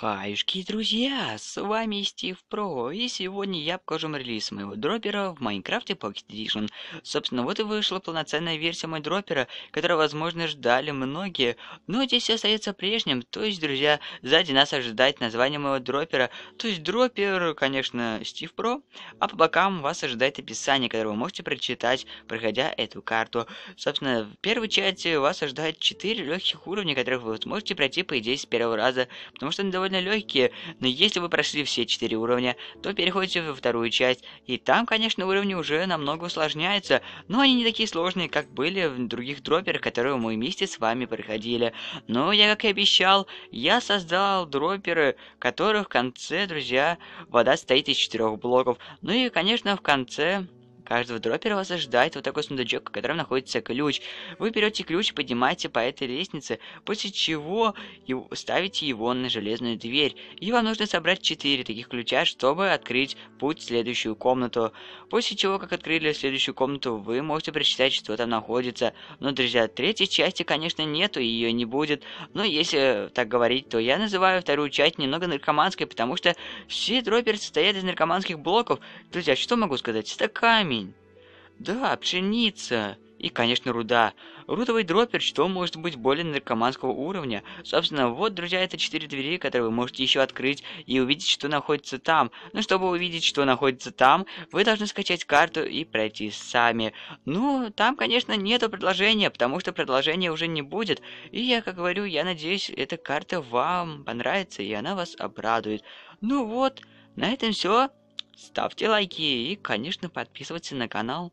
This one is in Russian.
Хаюшки, друзья, с вами Стив Про, и сегодня я покажу релиз моего дропера в Майнкрафте Pocket Edition. Собственно, вот и вышла полноценная версия моего дропера, которую, возможно, ждали многие, но здесь все остается прежним, то есть, друзья, сзади нас ожидает название моего дропера, то есть дропер, конечно, Стив Про, а по бокам вас ожидает описание, которое вы можете прочитать, проходя эту карту. Собственно, в первой части вас ожидает 4 легких уровня, которых вы сможете пройти, по идее, с первого раза, потому что они довольно довольно легкие, но если вы прошли все четыре уровня, то переходите во вторую часть, и там, конечно, уровни уже намного усложняются, но они не такие сложные, как были в других дроперах, которые мы вместе с вами проходили. Но я, как и обещал, я создал дроперы, которых в конце, друзья, вода стоит из четырех блоков. Ну и, конечно, в конце каждого дропера вас ожидает вот такой сундучок, в котором находится ключ. Вы берете ключ, поднимаете по этой лестнице, после чего ставите его на железную дверь. И вам нужно собрать 4 таких ключа, чтобы открыть путь в следующую комнату. После чего, как открыли следующую комнату, вы можете прочитать, что там находится. Но, друзья, третьей части, конечно, нету, ее не будет. Но если так говорить, то я называю вторую часть немного наркоманской, потому что все дроперы состоят из наркоманских блоков. Друзья, что могу сказать? Стаками да, пшеница. И, конечно, руда. Рудовый дроппер, что может быть более наркоманского уровня? Собственно, вот, друзья, это четыре двери, которые вы можете еще открыть и увидеть, что находится там. Но чтобы увидеть, что находится там, вы должны скачать карту и пройти сами. Ну, там, конечно, нету предложения, потому что предложения уже не будет. И я, как говорю, я надеюсь, эта карта вам понравится, и она вас обрадует. Ну вот, на этом все. Ставьте лайки и, конечно, подписывайтесь на канал.